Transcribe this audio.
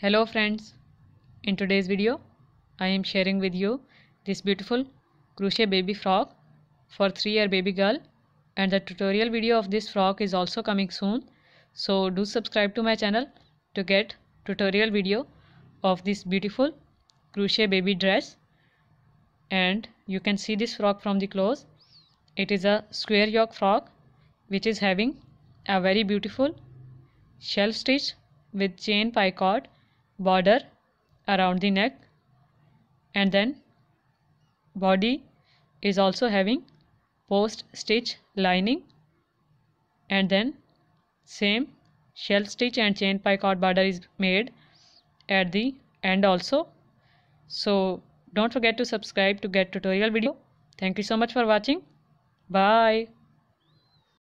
hello friends in today's video i am sharing with you this beautiful crochet baby frock for 3 year baby girl and the tutorial video of this frock is also coming soon so do subscribe to my channel to get tutorial video of this beautiful crochet baby dress and you can see this frock from the clothes it is a square yoke frock which is having a very beautiful shell stitch with chain picot border around the neck and then body is also having post stitch lining and then same shell stitch and chain picot border is made at the end also so don't forget to subscribe to get tutorial video thank you so much for watching bye